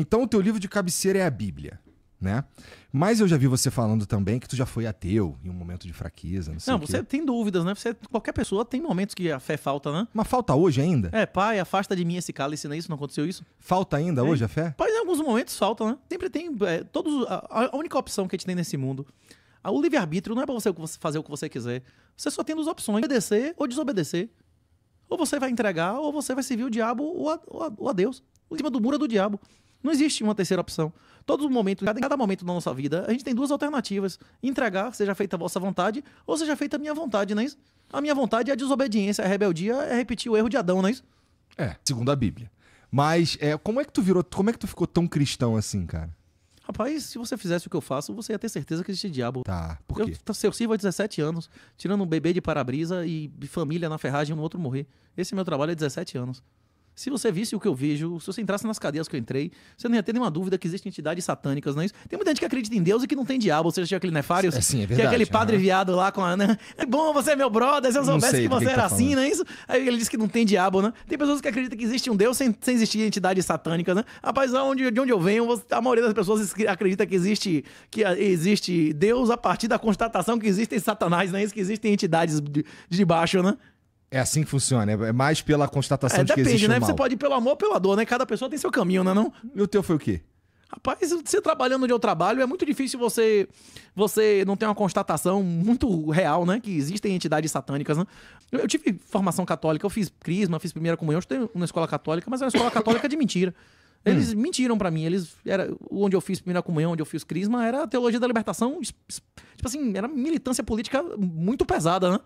Então o teu livro de cabeceira é a Bíblia. Né? Mas eu já vi você falando também que tu já foi ateu em um momento de fraqueza. Não, não você tem dúvidas, né? Você, qualquer pessoa tem momentos que a fé falta, né? Mas falta hoje ainda? É, pai, afasta de mim esse cálice, não é isso? Não aconteceu isso? Falta ainda é. hoje a fé? Pai, em alguns momentos falta, né? Sempre tem. É, todos, a, a, única opção que a gente tem nesse mundo. o livre-arbítrio não é pra você fazer o que você quiser. Você só tem duas opções: obedecer ou desobedecer. Ou você vai entregar, ou você vai servir o diabo ou a, ou a, ou a Deus. O clima do muro é do diabo. Não existe uma terceira opção. Todos os momentos, em cada momento da nossa vida, a gente tem duas alternativas: entregar, seja feita a vossa vontade, ou seja feita a minha vontade, não é isso? A minha vontade é a desobediência, é a rebeldia é repetir o erro de Adão, não é isso? É, segundo a Bíblia. Mas é, como é que tu virou, como é que tu ficou tão cristão assim, cara? Rapaz, se você fizesse o que eu faço, você ia ter certeza que existe diabo. Tá, por quê? Eu, eu sirvo há 17 anos, tirando um bebê de para-brisa e família na ferragem um outro morrer. Esse é meu trabalho há é 17 anos. Se você visse o que eu vejo, se você entrasse nas cadeias que eu entrei, você não ia ter nenhuma dúvida que existem entidades satânicas, não é isso? Tem muita gente que acredita em Deus e que não tem diabo. Você já tinha aquele nefário? É, sim, é verdade. Que é aquele padre uhum. viado lá com a. Né? É bom, você é meu brother, se eu soubesse que você que era tá assim, não é isso? Aí ele disse que não tem diabo, né? Tem pessoas que acreditam que existe um Deus sem, sem existir entidades satânicas, né? Rapaz, onde, de onde eu venho, a maioria das pessoas acredita que existe, que ah, existe Deus a partir da constatação que existem satanás, não é isso? Que existem entidades de, de baixo, né? É assim que funciona, é mais pela constatação é, de que depende, existe né? o mal. Você pode ir pelo amor ou pela dor, né? Cada pessoa tem seu caminho, não é não? E o teu foi o quê? Rapaz, você trabalhando onde eu trabalho, é muito difícil você você não ter uma constatação muito real, né? Que existem entidades satânicas, né? Eu, eu tive formação católica, eu fiz crisma, fiz primeira comunhão, eu estudei uma escola católica, mas é uma escola católica de mentira. Hum. Eles hum. mentiram para mim. Eles era onde eu fiz primeira comunhão, onde eu fiz crisma, era a teologia da libertação, tipo assim, era militância política muito pesada, né?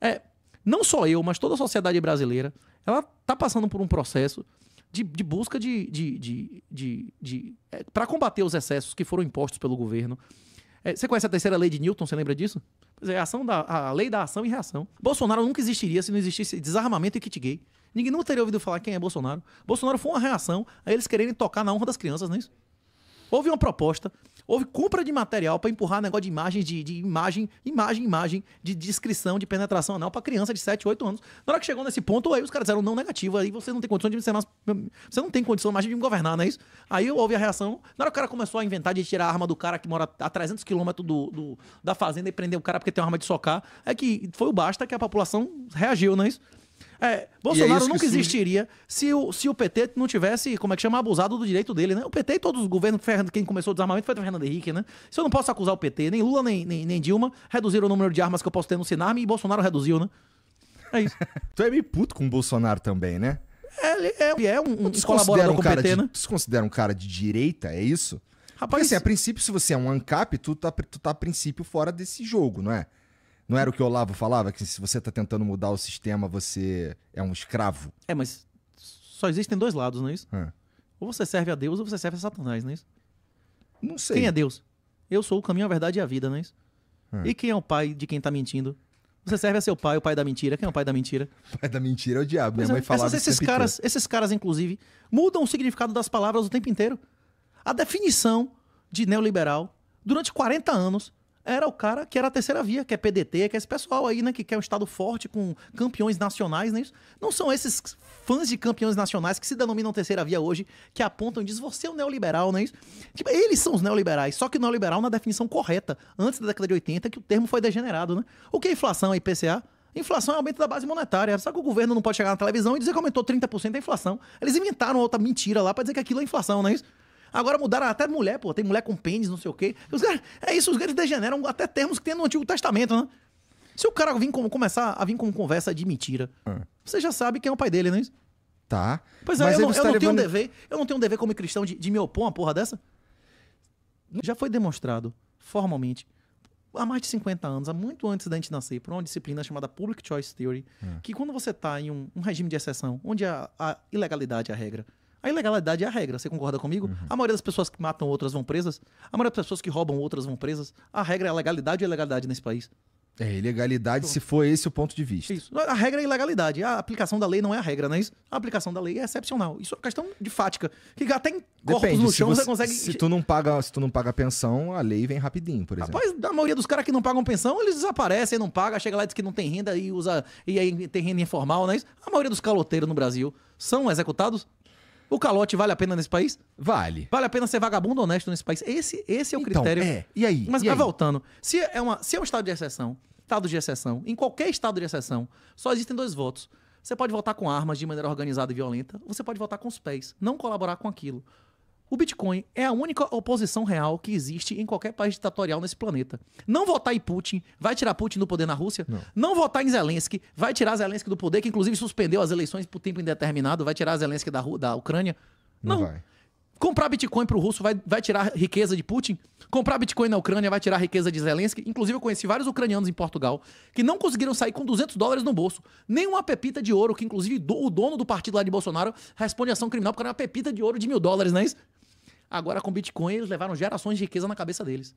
É, não só eu, mas toda a sociedade brasileira, ela está passando por um processo de, de busca de. de, de, de, de é, para combater os excessos que foram impostos pelo governo. É, você conhece a terceira lei de Newton, você lembra disso? Pois é, a, ação da, a lei da ação e reação. Bolsonaro nunca existiria se não existisse desarmamento e kit gay. Ninguém nunca teria ouvido falar quem é Bolsonaro. Bolsonaro foi uma reação a eles quererem tocar na honra das crianças, não é isso? Houve uma proposta Houve compra de material para empurrar negócio de imagens, de, de imagem, imagem, imagem, de descrição, de penetração anal para criança de 7, 8 anos. Na hora que chegou nesse ponto, aí os caras disseram não negativo, aí você não tem condição de ser mais, Você não tem condição mais de me governar, não é isso? Aí houve a reação. Na hora que o cara começou a inventar de tirar a arma do cara que mora a 300 quilômetros do, do, da fazenda e prender o cara porque tem uma arma de socar, é que foi o basta que a população reagiu, não é isso? É, é Bolsonaro é nunca existiria se o, se o PT não tivesse, como é que chama, abusado do direito dele, né? O PT e todos os governos, quem começou o desarmamento foi o Fernando Henrique, né? Se eu não posso acusar o PT, nem Lula, nem, nem, nem Dilma, reduziram o número de armas que eu posso ter no Sinarme e Bolsonaro reduziu, né? É isso. tu é meio puto com o Bolsonaro também, né? É, é, é um, um colaborador um com o PT, de, né? Tu se considera um cara de direita, é isso? Rapaz, Porque, assim, a princípio, se você é um ANCAP, tu tá, tu tá a princípio fora desse jogo, não é? Não era o que o Olavo falava, que se você está tentando mudar o sistema, você é um escravo? É, mas só existem dois lados, não é isso? É. Ou você serve a Deus ou você serve a Satanás, não é isso? Não sei. Quem é Deus? Eu sou o caminho, a verdade e a vida, não é isso? É. E quem é o pai de quem está mentindo? Você serve a seu pai, o pai da mentira. Quem é o pai da mentira? O pai da mentira é o diabo. Minha é, mãe falava essas, esses caras, esses caras, inclusive, mudam o significado das palavras o tempo inteiro. A definição de neoliberal, durante 40 anos, era o cara que era a terceira via, que é PDT, que é esse pessoal aí, né? Que quer um Estado forte com campeões nacionais, né? Não são esses fãs de campeões nacionais que se denominam terceira via hoje, que apontam e dizem, você é um neoliberal, né? Tipo, eles são os neoliberais, só que o neoliberal na definição correta, antes da década de 80, que o termo foi degenerado, né? O que é inflação e IPCA? Inflação é aumento da base monetária. só que o governo não pode chegar na televisão e dizer que aumentou 30% a inflação? Eles inventaram outra mentira lá para dizer que aquilo é inflação, não é isso? Agora mudaram até mulher, pô. Tem mulher com pênis, não sei o quê. Os caras, é isso, os caras degeneram até termos que tem no Antigo Testamento, né? Se o cara vir como, começar a vir com conversa de mentira, hum. você já sabe quem é o pai dele, não é isso? Tá. Pois é, Mas eu, não, eu tá não tenho um dever, eu não tenho um dever como cristão de, de me opor a uma porra dessa? Já foi demonstrado, formalmente, há mais de 50 anos, há muito antes da gente nascer, por uma disciplina chamada Public Choice Theory, hum. que quando você está em um, um, regime de exceção, onde a, a ilegalidade é a regra, a ilegalidade é a regra, você concorda comigo? Uhum. A maioria das pessoas que matam outras vão presas, a maioria das pessoas que roubam outras vão presas. A regra é a legalidade e a ilegalidade nesse país. É, ilegalidade então, se for esse o ponto de vista. Isso. A regra é ilegalidade. A aplicação da lei não é a regra, não é isso? A aplicação da lei é excepcional. Isso é uma questão de fática. Que até em corpos Depende, no chão você, você, consegue. Se tu, não paga, se tu não paga pensão, a lei vem rapidinho, por exemplo. Rapaz, a maioria dos caras que não pagam pensão, eles desaparecem, não pagam, chega lá e diz que não tem renda e usa. E aí tem renda informal, não é isso? A maioria dos caloteiros no Brasil são executados o calote vale a pena nesse país? Vale. Vale a pena ser vagabundo honesto nesse país? Esse, esse é o então, critério. É. E aí? Mas e aí? voltando, se é, uma, se é um estado de exceção, estado de exceção, em qualquer estado de exceção, só existem dois votos. Você pode votar com armas de maneira organizada e violenta, ou você pode votar com os pés, não colaborar com aquilo. O Bitcoin é a única oposição real que existe em qualquer país ditatorial nesse planeta. Não votar em Putin vai tirar Putin do poder na Rússia. Não, não votar em Zelensky vai tirar Zelensky do poder, que inclusive suspendeu as eleições por tempo indeterminado, vai tirar Zelensky da, da Ucrânia. Não. não vai. Comprar Bitcoin para o russo vai, vai tirar riqueza de Putin? Comprar Bitcoin na Ucrânia vai tirar riqueza de Zelensky? Inclusive, eu conheci vários ucranianos em Portugal que não conseguiram sair com 200 dólares no bolso. Nem uma pepita de ouro, que inclusive do, o dono do partido lá de Bolsonaro responde ação criminal porque era uma pepita de ouro de mil dólares, não é isso? Agora, com Bitcoin, eles levaram gerações de riqueza na cabeça deles.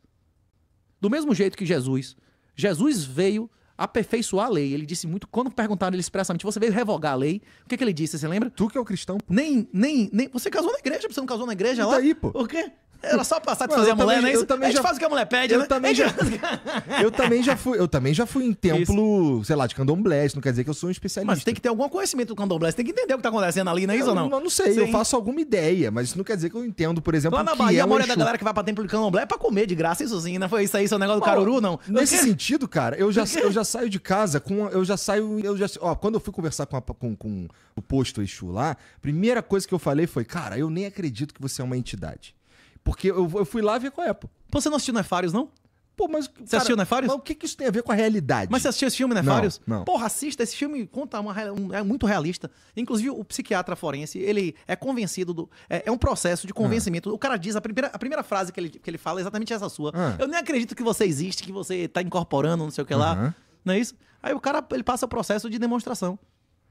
Do mesmo jeito que Jesus. Jesus veio aperfeiçoar a lei. Ele disse muito. Quando perguntaram ele expressamente, você veio revogar a lei. O que, é que ele disse? Você lembra? Tu que é o cristão. Pô. Nem, nem, nem. Você casou na igreja? Você não casou na igreja e então lá? Daí, tá pô. O quê? Era só passar de fazer a mulher, né? Eu também a gente já... faz o que a mulher pede, eu né? Também já... eu, também já fui, eu também já fui em templo, isso. sei lá, de candomblé. Isso não quer dizer que eu sou um especialista. Mas tem que ter algum conhecimento do candomblé. Você tem que entender o que tá acontecendo ali, não é isso eu, ou não? Não, não sei. Sim. Eu faço alguma ideia, mas isso não quer dizer que eu entendo, por exemplo, Lá na Bahia, é a maioria da galera que vai pra templo de candomblé é pra comer de graça, issozinho. sim. Não foi isso aí, seu negócio do caruru, não? Nesse sentido, cara, eu já, eu já saio de casa com... Eu já saio... Eu já, ó, quando eu fui conversar com, a, com, com o posto Exu lá, primeira coisa que eu falei foi, cara, eu nem acredito que você é uma entidade. Porque eu, eu fui lá ver qual é, pô. Pô, você não assistiu Nefários, não? Pô, mas. Você cara, assistiu Nefários? Mas o que, que isso tem a ver com a realidade? Mas você assistiu esse filme, Nefários? Não, não. Porra, assista. Esse filme conta uma, um, é muito realista. Inclusive, o psiquiatra forense, ele é convencido do. É, é um processo de convencimento. Ah. O cara diz, a primeira, a primeira frase que ele, que ele fala é exatamente essa sua. Ah. Eu nem acredito que você existe, que você tá incorporando, não sei o que lá. Não é isso? Aí o cara ele passa o processo de demonstração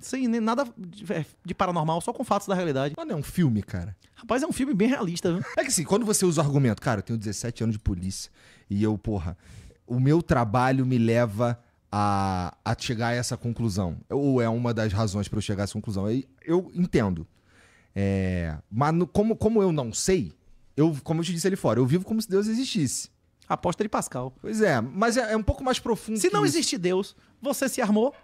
sem nada é, de paranormal, só com fatos da realidade. Mano, é um filme, cara. Rapaz, é um filme bem realista, viu? É que assim, quando você usa o argumento, cara, eu tenho 17 anos de polícia e eu, porra, o meu trabalho me leva a, a chegar a essa conclusão. Ou é uma das razões para eu chegar a essa conclusão. Eu, eu entendo. É, mas no, como, como eu não sei, eu, como eu te disse ali fora, eu vivo como se Deus existisse. Aposta de Pascal. Pois é, mas é, é um pouco mais profundo. Se não isso. existe Deus, você se armou,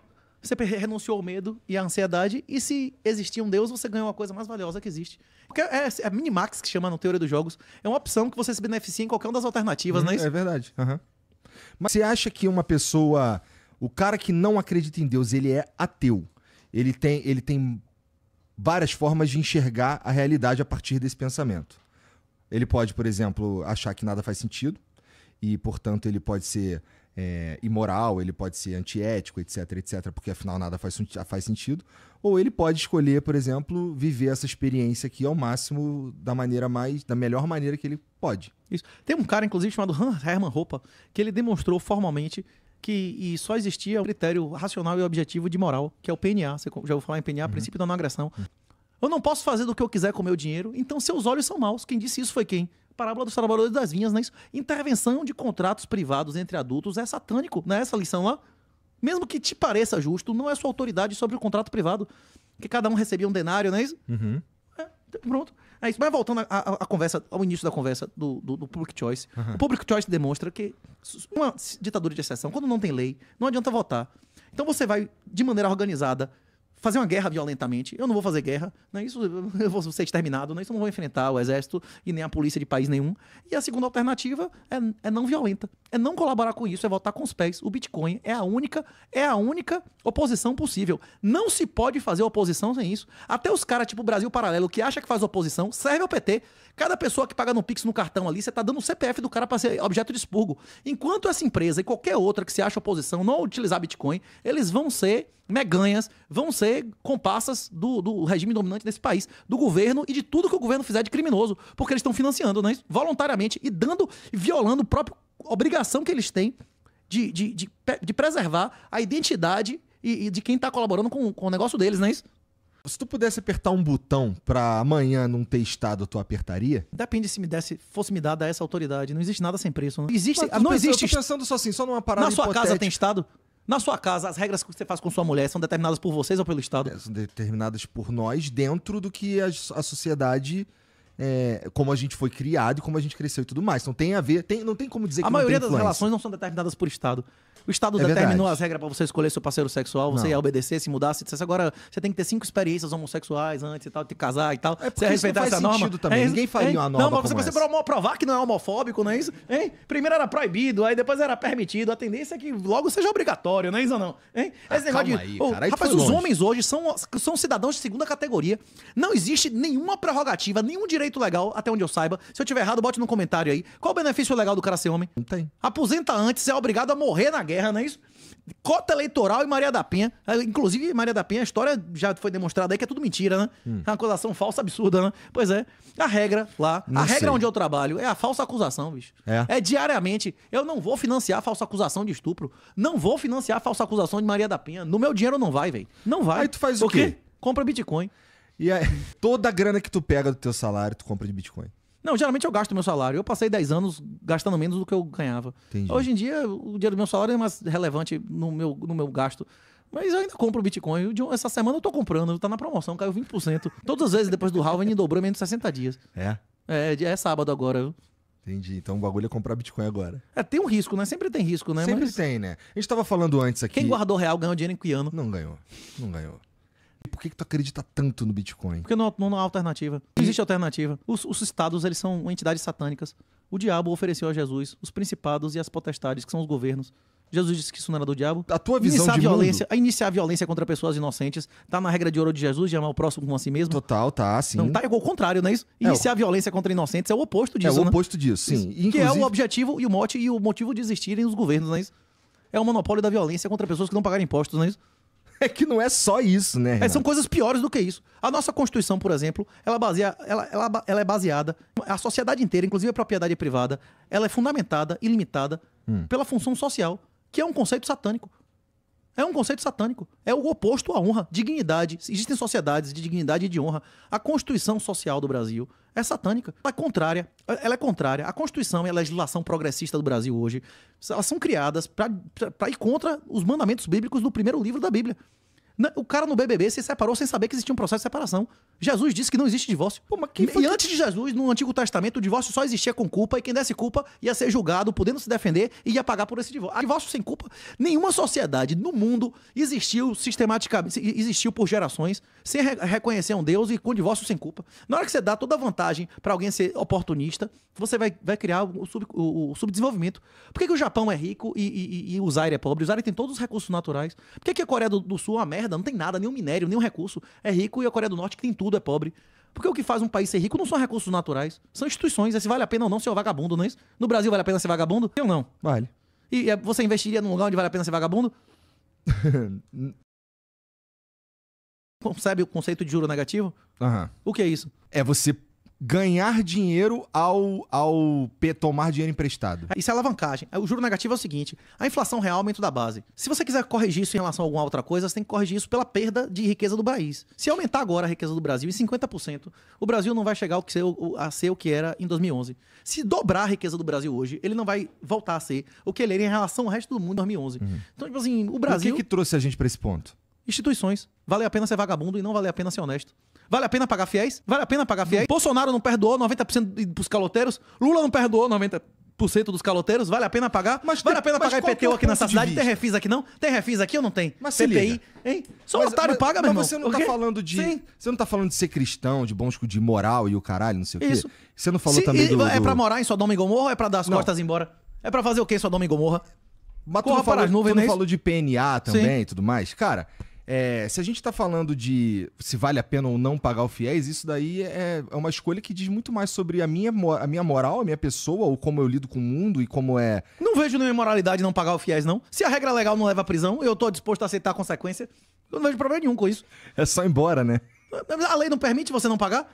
você renunciou ao medo e à ansiedade, e se existia um Deus, você ganhou a coisa mais valiosa que existe. Porque é, é a é Minimax, que chama no Teoria dos Jogos, é uma opção que você se beneficia em qualquer uma das alternativas, hum, não é uhum, isso? É verdade. Uhum. Mas você acha que uma pessoa, o cara que não acredita em Deus, ele é ateu? Ele tem, ele tem várias formas de enxergar a realidade a partir desse pensamento. Ele pode, por exemplo, achar que nada faz sentido, e, portanto, ele pode ser é, imoral, ele pode ser antiético, etc, etc, porque afinal nada faz, faz sentido. Ou ele pode escolher, por exemplo, viver essa experiência aqui ao máximo da maneira mais, da melhor maneira que ele pode. Isso. Tem um cara, inclusive, chamado Hans Hermann Hoppe, que ele demonstrou formalmente que só existia um critério racional e objetivo de moral, que é o PNA. Você já vou falar em PNA, uhum. princípio da não agressão. Uhum. Eu não posso fazer do que eu quiser com o meu dinheiro, então seus olhos são maus. Quem disse isso foi quem? Parábola dos Trabalhadores das Vinhas, né? Isso. Intervenção de contratos privados entre adultos é satânico, né? Essa lição lá. Mesmo que te pareça justo, não é sua autoridade sobre o contrato privado. Que cada um recebia um denário, não é isso? Uhum. É, então, pronto. É isso. Mas voltando à conversa, ao início da conversa do, do, do Public Choice. Uhum. O Public Choice demonstra que uma ditadura de exceção, quando não tem lei, não adianta votar. Então você vai, de maneira organizada, fazer uma guerra violentamente. Eu não vou fazer guerra, não é isso? Eu vou ser exterminado, não é isso? Eu não vou enfrentar o exército e nem a polícia de país nenhum. E a segunda alternativa é, é não violenta, é não colaborar com isso, é votar com os pés. O Bitcoin é a única, é a única oposição possível. Não se pode fazer oposição sem isso. Até os caras tipo Brasil Paralelo que acha que faz oposição, serve ao PT. Cada pessoa que paga no Pix no cartão ali, você tá dando o CPF do cara para ser objeto de expurgo. Enquanto essa empresa e qualquer outra que se acha oposição não utilizar Bitcoin, eles vão ser meganhas, vão ser ser compassas do, do regime dominante desse país, do governo e de tudo que o governo fizer de criminoso, porque eles estão financiando né, voluntariamente e dando, violando a própria obrigação que eles têm de, de, de, de preservar a identidade e, e de quem está colaborando com, com o negócio deles, não é isso? Se tu pudesse apertar um botão para amanhã não ter estado, tu apertaria? Depende se me desse, fosse me dada essa autoridade. Não existe nada sem preço. Né? Não existe, não existe. Eu tô pensando só assim, só numa parada. Na sua hipotética. casa tem estado? Na sua casa, as regras que você faz com sua mulher são determinadas por vocês ou pelo Estado? É, são determinadas por nós dentro do que a, a sociedade. É, como a gente foi criado e como a gente cresceu e tudo mais. Então tem a ver, tem, não tem como dizer a que A maioria das relações não são determinadas por Estado. O Estado é determinou verdade. as regras para você escolher seu parceiro sexual, você não. ia obedecer, se mudar, se dissesse agora você tem que ter cinco experiências homossexuais antes e tal, te casar e tal. É você ia respeitar essa norma. Também. É, Ninguém faria hein? uma norma. Não, mas você provar que não é homofóbico, não é isso? Hein? Primeiro era proibido, aí depois era permitido. A tendência é que logo seja obrigatório, não é isso ou não? Hein? Ah, Esse negócio de. Aí, oh, cara, rapaz, os longe. homens hoje são, são cidadãos de segunda categoria. Não existe nenhuma prerrogativa, nenhum direito legal, até onde eu saiba. Se eu tiver errado, bote no comentário aí. Qual o benefício legal do cara ser homem? Não tem. Aposenta antes, é obrigado a morrer na guerra, não é isso? Cota eleitoral e Maria da Penha. Eh, inclusive, Maria da Penha, a história já foi demonstrada aí que é tudo mentira, né? Hum. É uma acusação falsa absurda, né? Pois é. A regra lá, não a sei. regra onde eu trabalho é a falsa acusação, bicho. É. é diariamente. Eu não vou financiar falsa acusação de estupro. Não vou financiar falsa acusação de Maria da Penha. No meu dinheiro não vai, velho. Não vai. Aí tu faz o, o quê? quê? Compra Bitcoin. E aí, toda a grana que tu pega do teu salário, tu compra de Bitcoin. Não, geralmente eu gasto meu salário. Eu passei 10 anos gastando menos do que eu ganhava. Entendi. Hoje em dia, o dinheiro do meu salário é mais relevante no meu, no meu gasto. Mas eu ainda compro Bitcoin. Essa semana eu tô comprando, tá na promoção, caiu 20%. Todas as vezes depois do halving dobrou menos de 60 dias. É? É, é sábado agora. Entendi. Então o bagulho é comprar Bitcoin agora. É, tem um risco, né? Sempre tem risco, né? Sempre Mas... tem, né? A gente tava falando antes aqui. Quem guardou real ganhou dinheiro em que ano? Não ganhou. Não ganhou. Por que, que tu acredita tanto no Bitcoin? Porque não, não, não há alternativa. Não existe alternativa. Os, os estados, eles são entidades satânicas. O diabo ofereceu a Jesus os principados e as potestades, que são os governos. Jesus disse que isso não era do diabo. A tua visão iniciar de violência, mundo. A iniciar a violência contra pessoas inocentes tá na regra de ouro de Jesus, de amar o próximo como a si mesmo. Total, tá, sim. Não tá é o contrário, não é isso? É iniciar é, a violência contra inocentes é o oposto disso, É o né? oposto disso, sim. que é o objetivo e o mote e o motivo de existirem os governos, não é isso? É o monopólio da violência contra pessoas que não pagaram impostos, não é isso? é que não é só isso, né? É, são coisas piores do que isso. A nossa Constituição, por exemplo, ela, baseia, ela, ela, ela é baseada, a sociedade inteira, inclusive a propriedade privada, ela é fundamentada e limitada hum. pela função social, que é um conceito satânico. É um conceito satânico. É o oposto à honra, dignidade. Existem sociedades de dignidade e de honra. A Constituição Social do Brasil é satânica. Ela é contrária. Ela é contrária. A Constituição e a legislação progressista do Brasil hoje elas são criadas para ir contra os mandamentos bíblicos do primeiro livro da Bíblia. Né? O cara no BBB se separou sem saber que existia um processo de separação. Jesus disse que não existe divórcio. Pô, e antes de Jesus, no Antigo Testamento, o divórcio só existia com culpa e quem desse culpa ia ser julgado, podendo se defender e ia pagar por esse divórcio. Divórcio sem culpa. Nenhuma sociedade no mundo existiu sistematicamente, existiu por gerações, sem re reconhecer um Deus e com divórcio sem culpa. Na hora que você dá toda a vantagem para alguém ser oportunista, você vai, vai criar o, sub, o, o subdesenvolvimento. Por que, que, o Japão é rico e, e, e o Zaire é pobre? O Zaire tem todos os recursos naturais. Por que, que a Coreia do, do Sul é uma merda? merda, não tem nada, nenhum minério, nenhum recurso. É rico e a Coreia do Norte, que tem tudo, é pobre. Porque o que faz um país ser rico não são recursos naturais, são instituições. É se vale a pena ou não ser vagabundo, não é isso? No Brasil vale a pena ser vagabundo? Eu não. Vale. E é, você investiria num lugar onde vale a pena ser vagabundo? Sabe o conceito de juro negativo? Uhum. O que é isso? É você ganhar dinheiro ao, ao P tomar dinheiro emprestado. Ah, isso é alavancagem. O juro negativo é o seguinte: a inflação real aumenta da base. Se você quiser corrigir isso em relação a alguma outra coisa, você tem que corrigir isso pela perda de riqueza do país. Se aumentar agora a riqueza do Brasil em 50%, o Brasil não vai chegar a ser o que era em 2011. Se dobrar a riqueza do Brasil hoje, ele não vai voltar a ser o que ele era em relação ao resto do mundo em 2011. Uhum. Então, tipo assim, o Brasil. O que, que trouxe a gente para esse ponto? Instituições. Vale a pena ser vagabundo e não vale a pena ser honesto. Vale a pena pagar fiéis? Vale a pena pagar fiéis? Bolsonaro não perdoou 90% dos caloteiros? Lula não perdoou 90%? dos caloteiros, vale a pena pagar? Mas vale a pena pagar IPTU é aqui nessa cidade? Tem refis aqui não? Tem refis aqui ou não tem? Mas CPI, hein? Só mas, otário mas, paga, mas meu irmão. Mas você não tá falando de... Sim. Você não tá falando de ser cristão, de bons, de moral e o caralho, não sei Isso. o quê? Você não falou Sim, também e, do, É pra morar em Sodoma e Gomorra ou é pra dar as não. costas embora? É pra fazer o quê em Sodoma e Gomorra? Mas Corra tu não falou, tu não é falou de PNA também Sim. e tudo mais? Cara, é, se a gente está falando de se vale a pena ou não pagar o fiéis, isso daí é, é uma escolha que diz muito mais sobre a minha, a minha moral, a minha pessoa, ou como eu lido com o mundo e como é. Não vejo nenhuma moralidade não pagar o fiéis, não. Se a regra legal não leva à prisão, eu estou disposto a aceitar a consequência. Eu não vejo problema nenhum com isso. É só ir embora, né? A lei não permite você não pagar?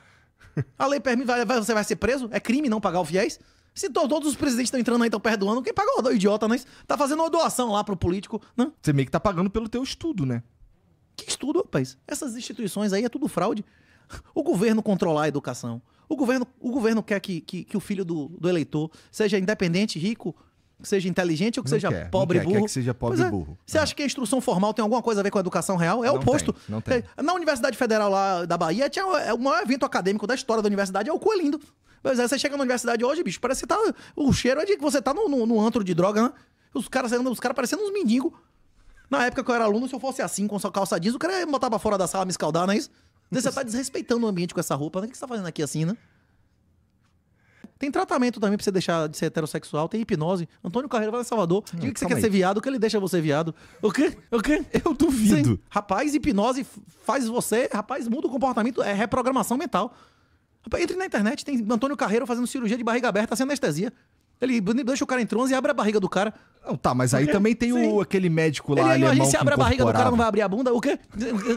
A lei permite, você vai ser preso? É crime não pagar o fiéis? Se todos os presidentes estão entrando aí, estão perdoando, quem paga o idiota, né? Tá fazendo uma doação lá pro político, né? Você meio que tá pagando pelo teu estudo, né? Que estudo, rapaz? Essas instituições aí é tudo fraude. O governo controlar a educação. O governo, o governo quer que, que, que o filho do, do eleitor seja independente, rico, que seja inteligente ou que não seja quer, pobre e burro. Quer que seja pobre pois é. burro. Você acha que a instrução formal tem alguma coisa a ver com a educação real? É não o oposto. Tem, não tem. É, na Universidade Federal lá da Bahia, tinha é, o maior evento acadêmico da história da universidade é o Coelindo. Mas você chega na universidade hoje, bicho, parece que tá. O cheiro é de que você tá no, no, no antro de droga, né? Os caras os cara parecendo uns mendigos. Na época que eu era aluno, se eu fosse assim, com sua calça jeans, o cara ia botar pra fora da sala, me escaldar, não é isso? Você tá desrespeitando o ambiente com essa roupa. Né? O que você tá fazendo aqui assim, né? Tem tratamento também pra você deixar de ser heterossexual, tem hipnose. Antônio Carreiro vai em Salvador. Ah, Diga que você quer aí. ser viado, que ele deixa você viado. O quê? O quê? Eu duvido. Sim. Rapaz, hipnose faz você, rapaz, muda o comportamento, é reprogramação mental. Entre na internet, tem Antônio Carreiro fazendo cirurgia de barriga aberta sem anestesia. Ele deixa o cara em transe e abre a barriga do cara. Não, tá, mas aí também tem o, aquele médico lá ele, é, alemão. se abre a barriga do cara, não vai abrir a bunda? O quê?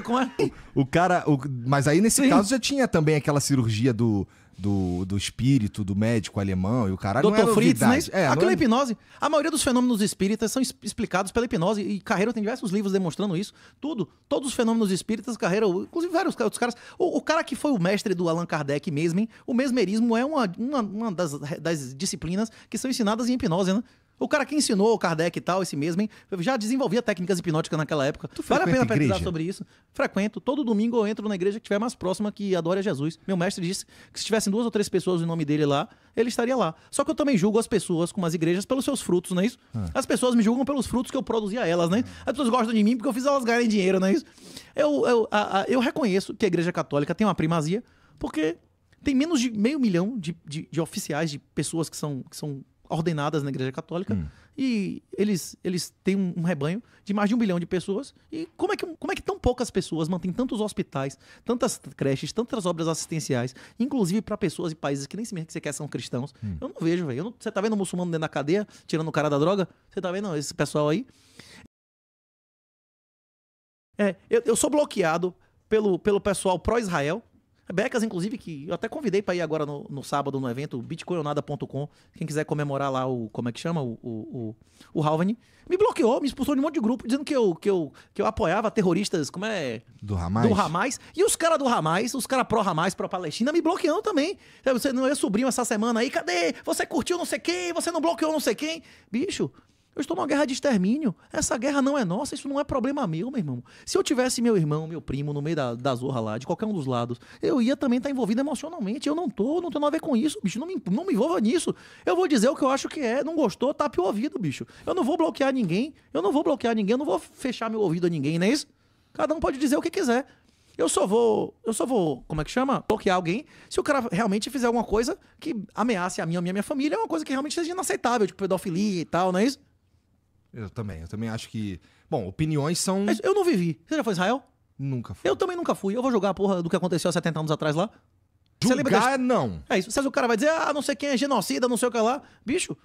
Como é? O cara. O, mas aí nesse Sim. caso já tinha também aquela cirurgia do, do, do espírito, do médico alemão e o caralho. Dr. Fritz, né? É, Aquela é... hipnose. A maioria dos fenômenos espíritas são explicados pela hipnose e Carreiro tem diversos livros demonstrando isso. Tudo. Todos os fenômenos espíritas, Carreiro, inclusive vários outros caras. O, o, cara que foi o mestre do Allan Kardec mesmo, hein? o mesmerismo é uma, uma, uma das, das disciplinas que são ensinadas em hipnose, né? O cara que ensinou o Kardec e tal, esse mesmo, hein? Já desenvolvia técnicas hipnóticas naquela época. Tu vale a pena pesquisar sobre isso. Frequento. Todo domingo eu entro na igreja que estiver mais próxima que adora Jesus. Meu mestre disse que se tivessem duas ou três pessoas em nome dele lá, ele estaria lá. Só que eu também julgo as pessoas com as igrejas pelos seus frutos, não é isso? Ah. As pessoas me julgam pelos frutos que eu produzi a elas, né? As pessoas gostam de mim porque eu fiz elas ganharem dinheiro, não é isso? Eu, eu, a, a, eu reconheço que a igreja católica tem uma primazia, porque tem menos de meio milhão de, de, de oficiais, de pessoas que são, que são ordenadas na Igreja Católica. Hum. E eles, eles têm um, rebanho de mais de um bilhão de pessoas. E como é, que, como é que tão poucas pessoas mantêm tantos hospitais, tantas creches, tantas obras assistenciais, inclusive para pessoas e países que nem sequer que você quer são cristãos? Hum. Eu não vejo, velho. Você tá vendo o muçulmano dentro da cadeia, tirando o cara da droga? Você tá vendo esse pessoal aí? É, eu, eu sou bloqueado pelo, pelo pessoal pró-Israel, Becas, inclusive, que eu até convidei para ir agora no, no, sábado no evento, bitcoinonada.com. Quem quiser comemorar lá o. Como é que chama? O, o, o, o Halvani. Me bloqueou, me expulsou de um monte de grupo, dizendo que eu, que eu, que eu apoiava terroristas, como é? Do Hamas. Do Hamas. E os caras do Hamas, os caras pró ramais pró-Palestina, me bloqueando também. Você não é sobrinho essa semana aí, cadê? Você curtiu não sei quem, você não bloqueou não sei quem. Bicho, eu estou numa guerra de extermínio. Essa guerra não é nossa, isso não é problema meu, meu irmão. Se eu tivesse meu irmão, meu primo no meio da, da zorra lá, de qualquer um dos lados, eu ia também estar tá envolvido emocionalmente. Eu não tô, não tenho nada a ver com isso, bicho. Não me, não me envolva nisso. Eu vou dizer o que eu acho que é. Não gostou, tape o ouvido, bicho. Eu não vou bloquear ninguém. Eu não vou bloquear ninguém, eu não vou fechar meu ouvido a ninguém, não é isso? Cada um pode dizer o que quiser. Eu só vou, eu só vou, como é que chama? Bloquear alguém se o cara realmente fizer alguma coisa que ameace a minha ou a minha família, é uma coisa que realmente seja inaceitável, tipo pedofilia e tal, não é isso? Eu também, eu também acho que. Bom, opiniões são. Mas eu não vivi. Você já foi Israel? Nunca fui. Eu também nunca fui. Eu vou jogar a porra do que aconteceu há 70 anos atrás lá. Julgar, lembra que... não. É isso. Sabe o cara vai dizer, ah, não sei quem é genocida, não sei o que lá. Bicho,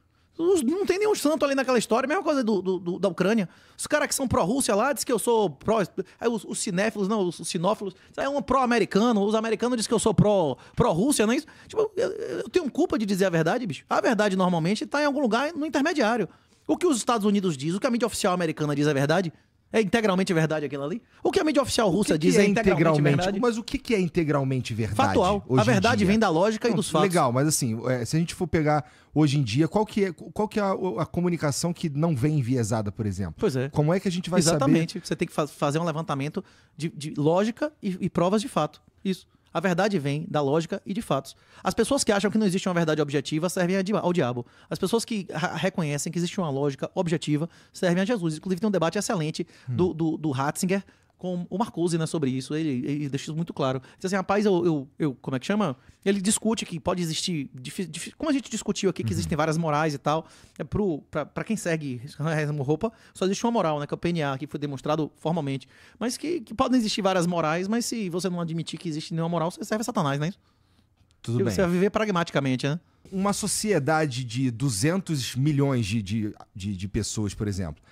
não tem nenhum santo ali naquela história. Mesma coisa do, do, do da Ucrânia. Os caras que são pró-Rússia lá dizem que eu sou pró... Aí os, os cinéfilos, não, os, sinófilos. É um pró-americano. Os americanos dizem que eu sou pró-Rússia, pró não é isso? Tipo, eu, eu tenho culpa de dizer a verdade, bicho. A verdade, normalmente, tá em algum lugar no intermediário. O que os Estados Unidos diz, o que a mídia oficial americana diz é verdade? É integralmente verdade aquilo ali? O que a mídia oficial russa diz é, é integralmente, integralmente, verdade? Mas o que é integralmente verdade? Factual. a verdade vem da lógica Não, e dos fatos. Legal, mas assim, é, se a gente for pegar hoje em dia, qual que é, qual que é a, a, comunicação que não vem enviesada, por exemplo? Pois é. Como é que a gente vai Exatamente. saber? Exatamente. Você tem que fa fazer um levantamento de, de lógica e, e provas de fato. Isso. A verdade vem da lógica e de fatos. As pessoas que acham que não existe uma verdade objetiva servem ao diabo. As pessoas que reconhecem que existe uma lógica objetiva servem a Jesus. Inclusive, tem um debate excelente hum. do, do, do Ratzinger com o Marcuse, né, sobre isso. Ele, ele isso muito claro. Diz assim, rapaz, eu, eu, eu, como é que chama? Ele discute que pode existir, como a gente discutiu aqui, que uhum. existem várias morais e tal. É para pra, quem segue roupa, só existe uma moral, né, que é o PNA, que foi demonstrado formalmente. Mas que, que podem existir várias morais, mas se você não admitir que existe nenhuma moral, você serve a Satanás, né? Tudo bem. Você vai viver pragmaticamente, né? Uma sociedade de 200 milhões de, de, de, de pessoas, por exemplo,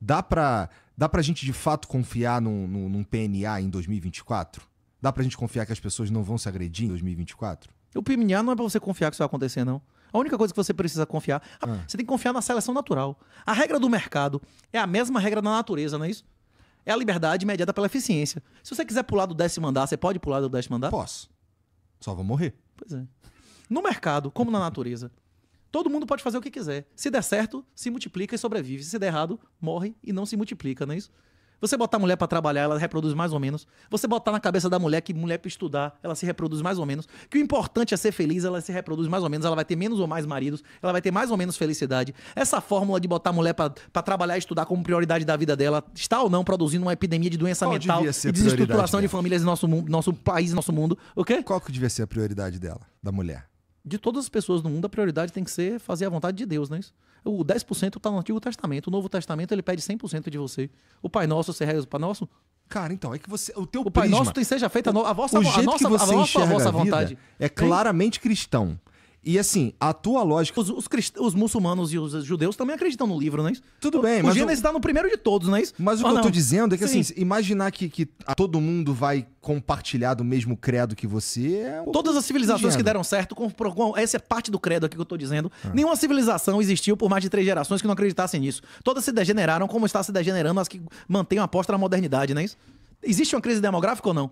dá para Dá pra gente de fato confiar num, num, num PNA em 2024? Dá pra gente confiar que as pessoas não vão se agredir em 2024? O PNA não é pra você confiar que isso vai acontecer, não. A única coisa que você precisa confiar, ah, ah. você tem que confiar na seleção natural. A regra do mercado é a mesma regra da natureza, não é isso? É a liberdade mediada pela eficiência. Se você quiser pular do décimo andar, você pode pular do décimo andar? Posso. Só vou morrer. Pois é. No mercado, como na natureza, Todo mundo pode fazer o que quiser. Se der certo, se multiplica e sobrevive. Se der errado, morre e não se multiplica, não é isso? Você botar a mulher para trabalhar, ela reproduz mais ou menos. Você botar na cabeça da mulher que mulher para estudar, ela se reproduz mais ou menos. Que o importante é ser feliz, ela se reproduz mais ou menos. Ela vai ter menos ou mais maridos, ela vai ter mais ou menos felicidade. Essa fórmula de botar a mulher para trabalhar e estudar como prioridade da vida dela está ou não produzindo uma epidemia de doença Qual mental e desestruturação de famílias em nosso, mundo, nosso país, nosso mundo. O quê? Qual que devia ser a prioridade dela, da mulher? de todas as pessoas no mundo, a prioridade tem que ser fazer a vontade de Deus, não é isso? O 10% está no Antigo Testamento. O Novo Testamento, ele pede 100% de você. O Pai Nosso, você reza o Pai Nosso? Cara, então, é que você. O teu o Pai Nosso tem seja feita a, vossa a vossa, o jeito a nossa, que você a nossa, a vossa vontade. É claramente cristão. E assim, a tua lógica. Os, os, crist... os muçulmanos e os judeus também acreditam no livro, não é isso? Tudo então, o, bem, mas. O Gênesis está no primeiro de todos, não é isso? Mas o Ou ah, que não? eu tô dizendo é que, assim, Sim. assim, imaginar que, que todo mundo vai compartilhar do mesmo credo que você é. Um... Todas as civilizações que deram certo, com, com, essa é parte do credo aqui que eu tô dizendo. Ah. Nenhuma civilização existiu por mais de três gerações que não acreditassem nisso. Todas se degeneraram, como está se degenerando as que mantêm a aposta na modernidade, não é isso? Existe uma crise demográfica ou não?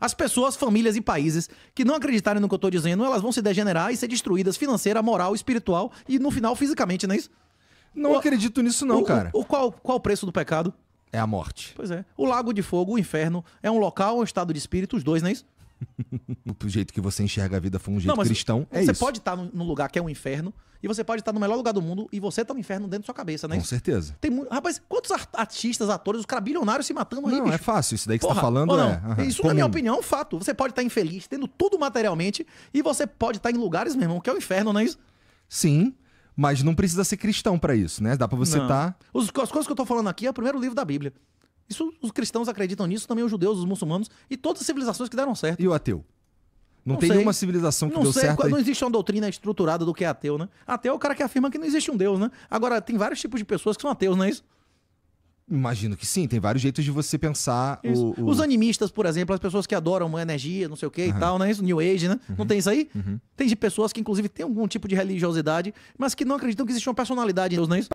As pessoas, famílias e países que não acreditarem no que eu estou dizendo, elas vão se degenerar e ser destruídas financeira, moral, espiritual e no final fisicamente, não é isso? Não o, acredito nisso não, o, cara. O, qual, qual o preço do pecado? É a morte. Pois é. O lago de fogo, o inferno, é um local, um estado de espírito, os dois, não é isso? o jeito que você enxerga a vida foi um jeito não, cristão. Você, é você isso. pode estar num lugar que é um inferno e você pode estar no melhor lugar do mundo e você tá no inferno dentro da sua cabeça, né? Com certeza. Tem muito, rapaz, quantos artistas, atores, os caras bilionários se matando aí, Não, bicho? é fácil. Isso daí que Porra, você tá falando é... Uhum, isso, comum. na minha opinião, é um fato. Você pode estar infeliz, tendo tudo materialmente e você pode estar em lugares, meu irmão, que é o um inferno, não é isso? Sim. Mas não precisa ser cristão para isso, né? Dá para você estar. Tá... As coisas que eu tô falando aqui é o primeiro livro da Bíblia. Isso os cristãos acreditam nisso, também os judeus, os muçulmanos e todas as civilizações que deram certo. E o ateu? Não, não tem sei. nenhuma civilização que não deu sei. certo. Não existe uma doutrina estruturada do que é ateu, né? Ateu é o cara que afirma que não existe um Deus, né? Agora, tem vários tipos de pessoas que são ateus, não é isso? Imagino que sim, tem vários jeitos de você pensar. O, o... Os animistas, por exemplo, as pessoas que adoram uma energia, não sei o que uhum. e tal, não é isso? New Age, né? Uhum. Não tem isso aí? Uhum. Tem de pessoas que, inclusive, têm algum tipo de religiosidade, mas que não acreditam que existe uma personalidade em Deus, não é isso?